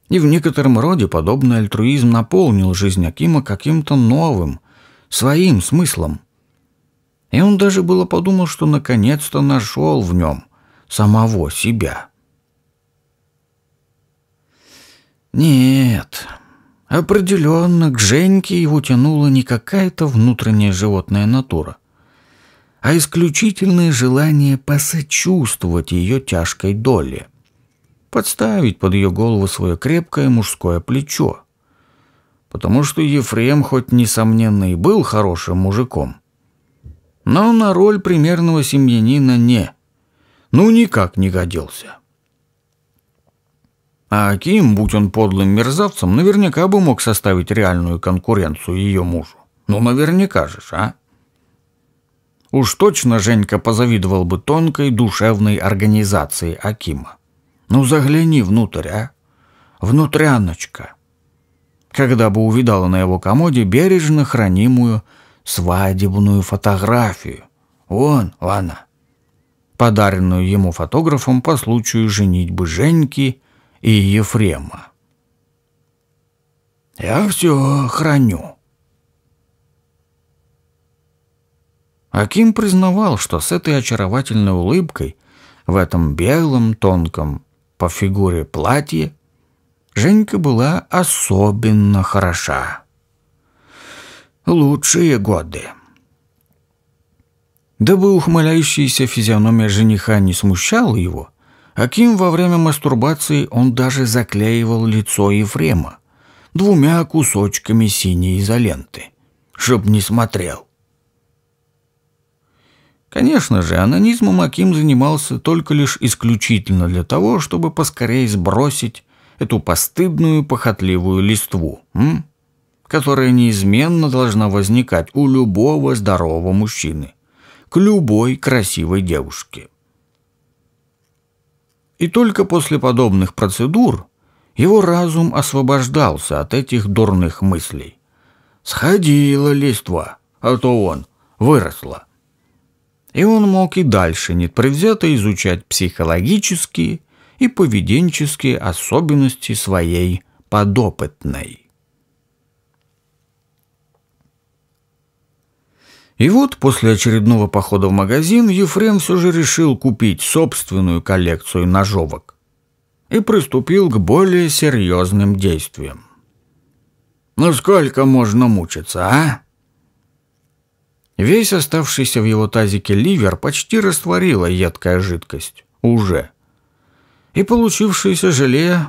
И в некотором роде подобный альтруизм наполнил жизнь Акима каким-то новым, своим смыслом. И он даже было подумал, что наконец-то нашел в нем – самого себя. Нет, определенно к Женьке его тянула не какая-то внутренняя животная натура, а исключительное желание посочувствовать ее тяжкой доле, подставить под ее голову свое крепкое мужское плечо. Потому что Ефрем, хоть несомненно и был хорошим мужиком, но на роль примерного семьянина не – ну никак не годился. А Аким, будь он подлым мерзавцем, наверняка бы мог составить реальную конкуренцию ее мужу. Ну наверняка же, а? Уж точно Женька позавидовал бы тонкой душевной организации Акима. Ну загляни внутрь, а? Внутряночка. Когда бы увидала на его комоде бережно хранимую свадебную фотографию. Вон, она подаренную ему фотографом по случаю женитьбы Женьки и Ефрема. «Я все храню». Аким признавал, что с этой очаровательной улыбкой в этом белом, тонком, по фигуре платье Женька была особенно хороша. Лучшие годы. Дабы ухмыляющаяся физиономия жениха не смущала его, Аким во время мастурбации он даже заклеивал лицо Ефрема двумя кусочками синей изоленты, чтоб не смотрел. Конечно же, анонизмом Аким занимался только лишь исключительно для того, чтобы поскорее сбросить эту постыдную похотливую листву, м? которая неизменно должна возникать у любого здорового мужчины, к любой красивой девушке. И только после подобных процедур его разум освобождался от этих дурных мыслей. Сходила листва, а то он выросла. И он мог и дальше непревзято изучать психологические и поведенческие особенности своей подопытной. И вот после очередного похода в магазин Ефрем все же решил купить собственную коллекцию ножовок и приступил к более серьезным действиям. «Ну сколько можно мучиться, а?» Весь оставшийся в его тазике ливер почти растворила едкая жидкость. Уже. И получившееся желе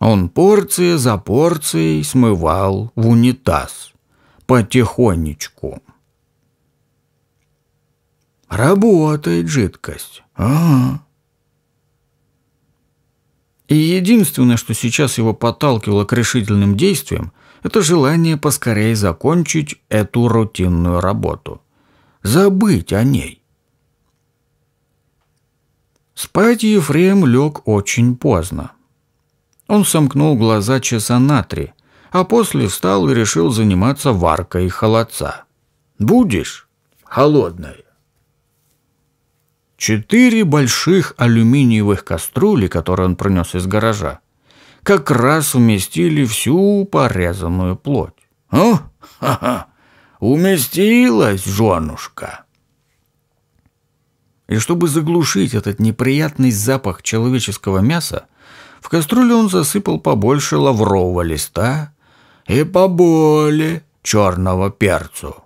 он порция за порцией смывал в унитаз. Потихонечку. Работает жидкость. Ага. И единственное, что сейчас его подталкивало к решительным действиям, это желание поскорее закончить эту рутинную работу. Забыть о ней. Спать Ефрем лег очень поздно. Он сомкнул глаза часа на три, а после встал и решил заниматься варкой холодца. «Будешь?» «Холодной». Четыре больших алюминиевых кастрюли, которые он принес из гаража, как раз уместили всю порезанную плоть. «О, ха-ха! Уместилась, женушка!» И чтобы заглушить этот неприятный запах человеческого мяса, в кастрюлю он засыпал побольше лаврового листа и поболее черного перцу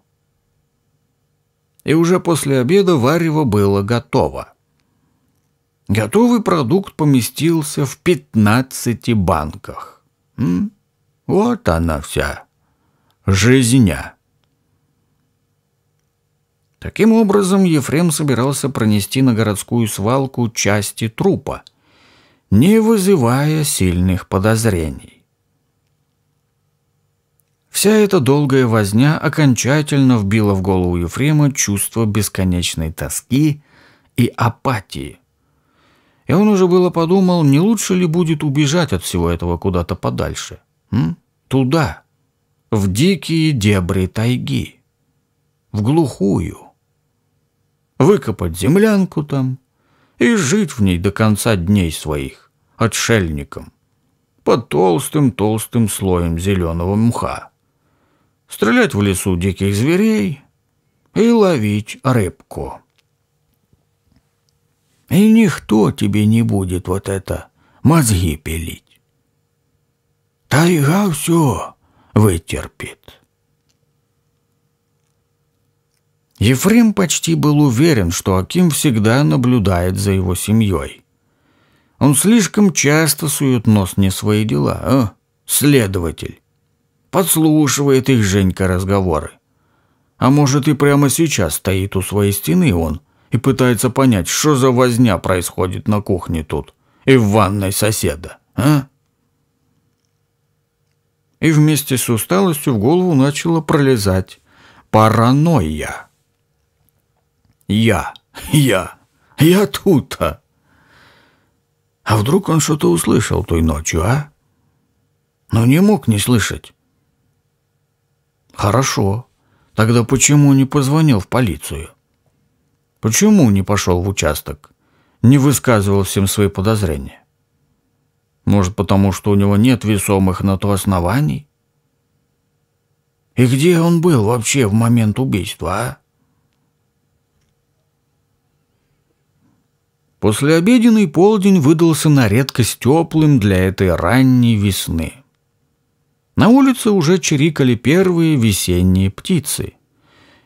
и уже после обеда варево было готово. Готовый продукт поместился в 15 банках. М? Вот она вся. Жизня. Таким образом, Ефрем собирался пронести на городскую свалку части трупа, не вызывая сильных подозрений. Вся эта долгая возня окончательно вбила в голову Ефрема чувство бесконечной тоски и апатии. И он уже было подумал, не лучше ли будет убежать от всего этого куда-то подальше. М? Туда, в дикие дебри тайги, в глухую. Выкопать землянку там и жить в ней до конца дней своих, отшельником, под толстым-толстым слоем зеленого мха стрелять в лесу диких зверей и ловить рыбку. И никто тебе не будет вот это мозги пилить. Тайга все вытерпит. Ефрем почти был уверен, что Аким всегда наблюдает за его семьей. Он слишком часто сует нос не свои дела, а, следователь. Подслушивает их Женька разговоры. А может и прямо сейчас стоит у своей стены он и пытается понять, что за возня происходит на кухне тут и в ванной соседа, а? И вместе с усталостью в голову начала пролезать паранойя. Я, я, я тут-то. А вдруг он что-то услышал той ночью, а? Но не мог не слышать. Хорошо. Тогда почему не позвонил в полицию? Почему не пошел в участок? Не высказывал всем свои подозрения? Может, потому что у него нет весомых на то оснований? И где он был вообще в момент убийства, а? Послеобеденный полдень выдался на редкость теплым для этой ранней весны. На улице уже чирикали первые весенние птицы.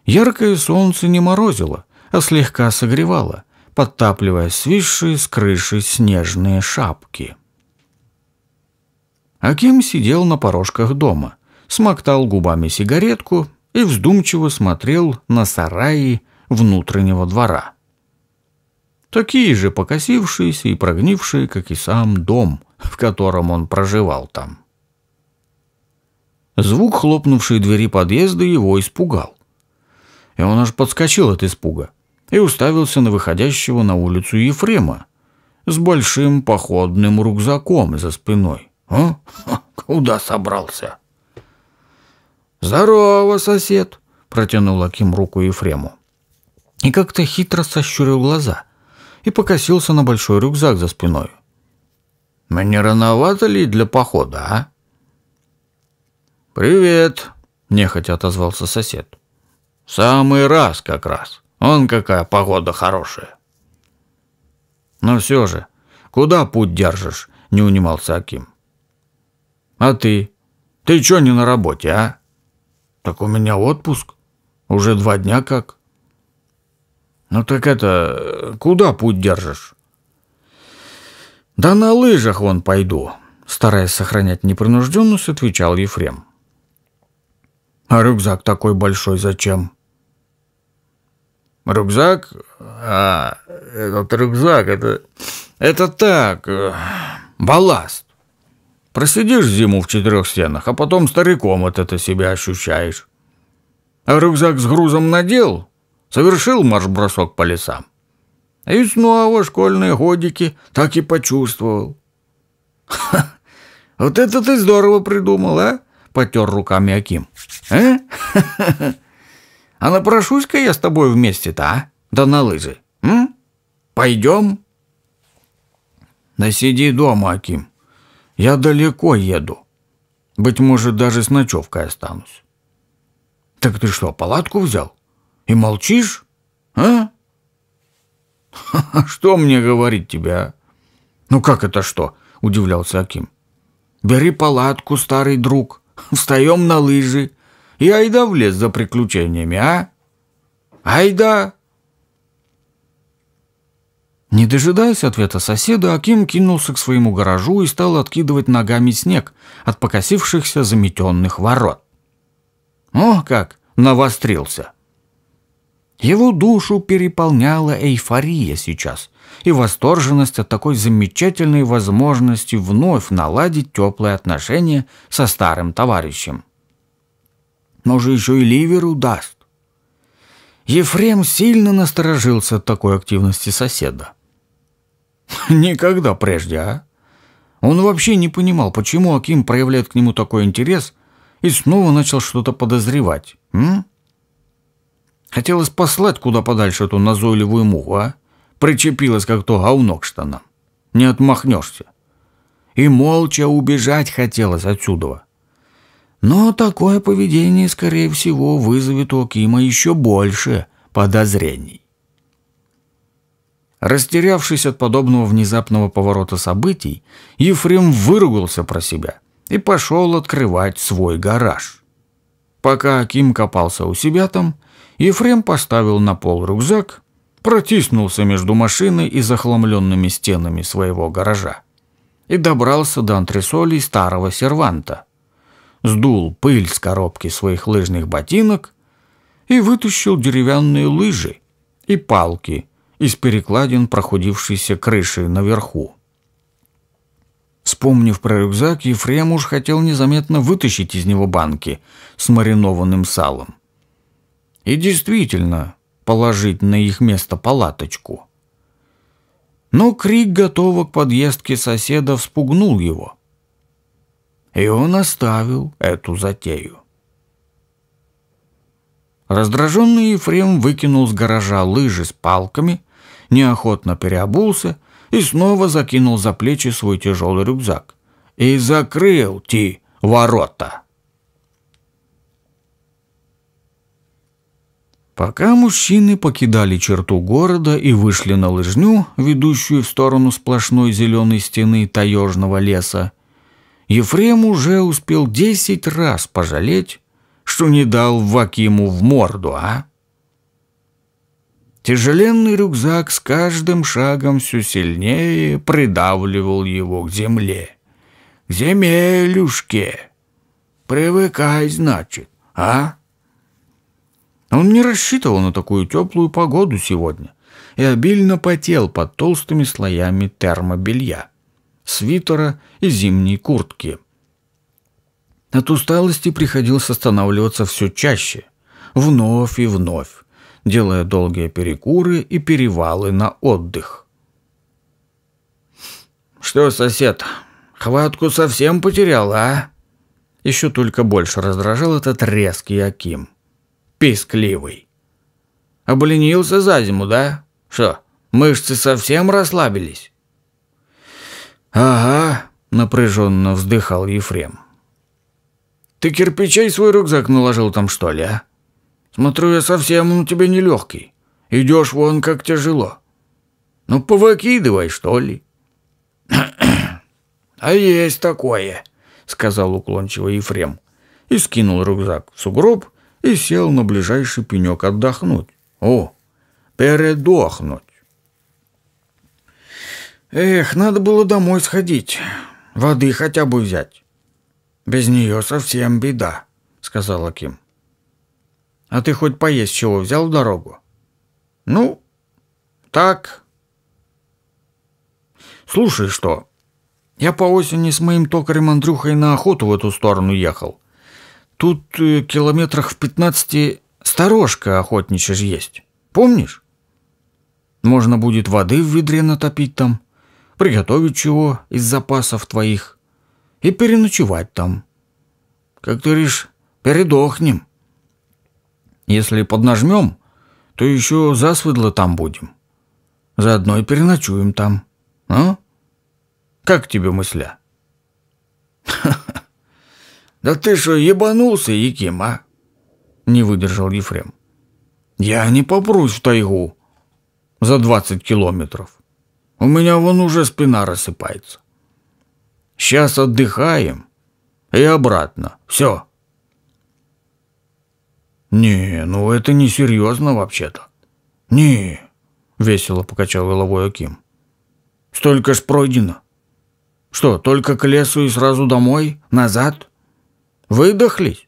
Яркое солнце не морозило, а слегка согревало, подтапливая свисшие с крыши снежные шапки. Аким сидел на порожках дома, смоктал губами сигаретку и вздумчиво смотрел на сараи внутреннего двора. Такие же покосившиеся и прогнившие, как и сам дом, в котором он проживал там. Звук хлопнувшей двери подъезда его испугал. И он аж подскочил от испуга и уставился на выходящего на улицу Ефрема с большим походным рюкзаком за спиной. «А? *laughs* Куда собрался?» «Здорово, сосед!» – протянул Аким руку Ефрему. И как-то хитро сощурил глаза и покосился на большой рюкзак за спиной. «Не рановато ли для похода, а?» «Привет!» – нехотя отозвался сосед. «Самый раз как раз. Он какая погода хорошая!» «Но «Ну все же, куда путь держишь?» – не унимался Аким. «А ты? Ты чё не на работе, а?» «Так у меня отпуск. Уже два дня как». «Ну так это, куда путь держишь?» «Да на лыжах вон пойду», стараясь сохранять непринужденность, отвечал Ефрем. А рюкзак такой большой зачем? Рюкзак? А, этот рюкзак, это... Это так, э, балласт. Просидишь зиму в четырех стенах, а потом стариком от это себя ощущаешь. А рюкзак с грузом надел, совершил марш-бросок по лесам. И снова ну, а школьные годики так и почувствовал. *laughs* Ха, вот это ты здорово придумал, а? Потер руками Аким. «Э? *laughs* А напрошусь-ка я с тобой вместе-то, а? Да на лыжи. М? Пойдем?» «Да сиди дома, Аким. Я далеко еду. Быть может, даже с ночевкой останусь». «Так ты что, палатку взял? И молчишь? А?» «Что мне говорить тебе, а?» «Ну как это что?» – удивлялся Аким. «Бери палатку, старый друг встаем на лыжи и айда в лес за приключениями, а? Айда!» Не дожидаясь ответа соседа, Аким кинулся к своему гаражу и стал откидывать ногами снег от покосившихся заметенных ворот. «О, как! Навострился!» Его душу переполняла эйфория сейчас и восторженность от такой замечательной возможности вновь наладить теплые отношения со старым товарищем. Может, еще и Ливеру даст. Ефрем сильно насторожился от такой активности соседа. *laughs* Никогда прежде, а? Он вообще не понимал, почему Аким проявляет к нему такой интерес и снова начал что-то подозревать. М? Хотелось послать куда подальше эту назойливую муху, а? Причепилась как то говно к штанам. Не отмахнешься. И молча убежать хотелось отсюда. Но такое поведение, скорее всего, вызовет у Акима еще больше подозрений. Растерявшись от подобного внезапного поворота событий, Ефрем выругался про себя и пошел открывать свой гараж. Пока Аким копался у себя там, Ефрем поставил на пол рюкзак, протиснулся между машиной и захламленными стенами своего гаража и добрался до антресолей старого серванта. Сдул пыль с коробки своих лыжных ботинок и вытащил деревянные лыжи и палки из перекладин прохудившейся крыши наверху. Вспомнив про рюкзак, Ефрем уж хотел незаметно вытащить из него банки с маринованным салом и действительно положить на их место палаточку. Но крик готова к подъездке соседа вспугнул его. И он оставил эту затею. Раздраженный Ефрем выкинул с гаража лыжи с палками, неохотно переобулся и снова закинул за плечи свой тяжелый рюкзак. И закрыл Ти ворота. Пока мужчины покидали черту города и вышли на лыжню, ведущую в сторону сплошной зеленой стены таежного леса, Ефрем уже успел десять раз пожалеть, что не дал Вакиму в морду, а? Тяжеленный рюкзак с каждым шагом все сильнее придавливал его к земле. К земелюшке. Привыкай, значит, а? Он не рассчитывал на такую теплую погоду сегодня и обильно потел под толстыми слоями термобелья, свитера и зимней куртки. От усталости приходилось останавливаться все чаще, вновь и вновь, делая долгие перекуры и перевалы на отдых. «Что, сосед, хватку совсем потерял, а?» Еще только больше раздражал этот резкий Аким – пискливый. Обленился за зиму, да? Что, мышцы совсем расслабились? Ага, напряженно вздыхал Ефрем. Ты кирпичей свой рюкзак наложил там, что ли, а? Смотрю, я совсем он у тебя нелегкий. Идешь вон как тяжело. Ну, повыкидывай, что ли. *clears throat* А есть такое, сказал уклончиво Ефрем и скинул рюкзак в сугроб, и сел на ближайший пенек отдохнуть. О, передохнуть. Эх, надо было домой сходить, воды хотя бы взять. Без нее совсем беда, сказал Аким. А ты хоть поесть чего взял в дорогу? Ну, так. Слушай, что? Я по осени с моим токарем Андрюхой на охоту в эту сторону ехал. Тут э, километрах в пятнадцати сторожка охотничья же есть. Помнишь? Можно будет воды в ведре натопить там, приготовить чего из запасов твоих и переночевать там. Как ты решишь, передохнем. Если поднажмем, то еще засвыдло там будем. Заодно и переночуем там. А? Как тебе мысля?» «Да ты что, ебанулся, Яким, а?» Не выдержал Ефрем. «Я не попрусь в тайгу за 20 километров. У меня вон уже спина рассыпается. Сейчас отдыхаем и обратно. Все». «Не, ну это не серьезно вообще-то». «Не», — весело покачал головой Аким. «Столько ж пройдено. Что, только к лесу и сразу домой? Назад?» Выдохлись.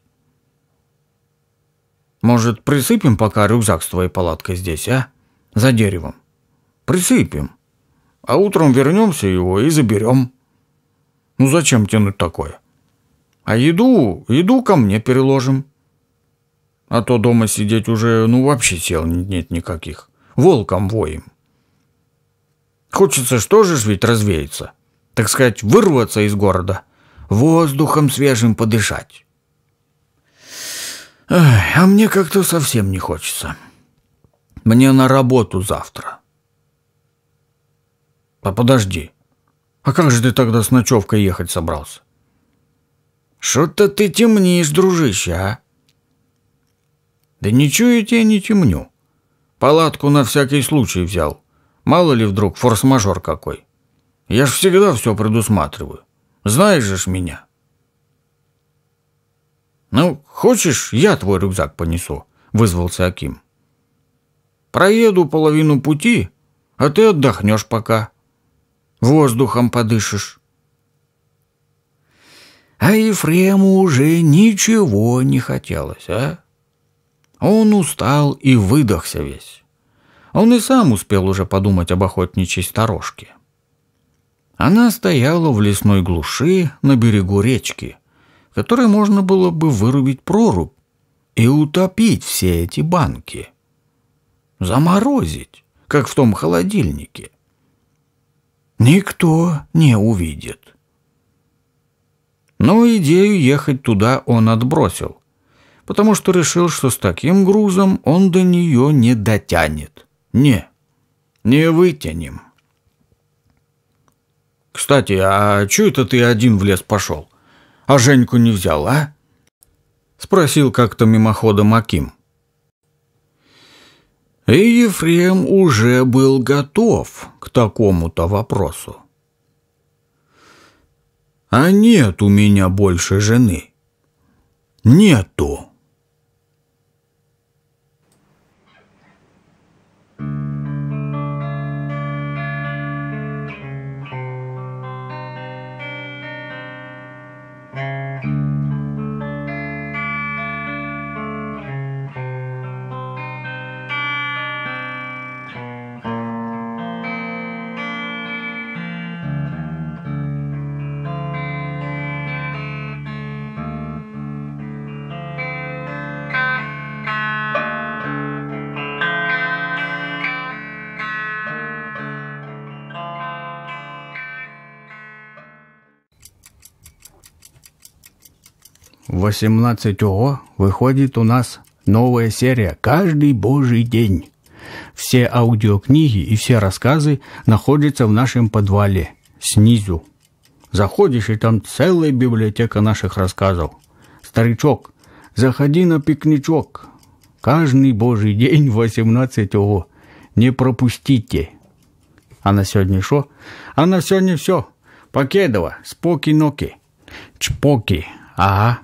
Может, присыпем пока рюкзак с твоей палаткой здесь, а? За деревом. Присыпем. А утром вернемся его и заберем. Ну зачем тянуть такое? А еду, еду ко мне переложим. А то дома сидеть уже, ну вообще сил нет никаких. Волком воем. Хочется что же ж ведь развеяться. Так сказать, вырваться из города воздухом свежим подышать. а мне как-то совсем не хочется. Мне на работу завтра. А подожди, а как же ты тогда с ночевкой ехать собрался? Что-то ты темнишь, дружище, а? Да ничего я тебе не темню. Палатку на всякий случай взял. Мало ли вдруг форс-мажор какой. Я ж всегда все предусматриваю. Знаешь же меня. Ну, хочешь, я твой рюкзак понесу, вызвался Аким. Проеду половину пути, а ты отдохнешь пока. Воздухом подышишь. А Ефрему уже ничего не хотелось, а? Он устал и выдохся весь. Он и сам успел уже подумать об охотничьей сторожке. Она стояла в лесной глуши на берегу речки, которой можно было бы вырубить прорубь и утопить все эти банки. Заморозить, как в том холодильнике. Никто не увидит. Но идею ехать туда он отбросил, потому что решил, что с таким грузом он до нее не дотянет. Не, не вытянем. «Кстати, а чё это ты один в лес пошел? А Женьку не взял, а?» Спросил как-то мимоходом Аким. И Ефрем уже был готов к такому-то вопросу. «А нет у меня больше жены. Нету». 18 ОО выходит у нас новая серия каждый божий день. Все аудиокниги и все рассказы находятся в нашем подвале, снизу. Заходишь, и там целая библиотека наших рассказов. Старичок, заходи на пикничок. Каждый божий день 18 *laughs* ОО. Не пропустите. А на сегодня что? А на сегодня все. Покедова, споки-ноки. Чпоки. Ага.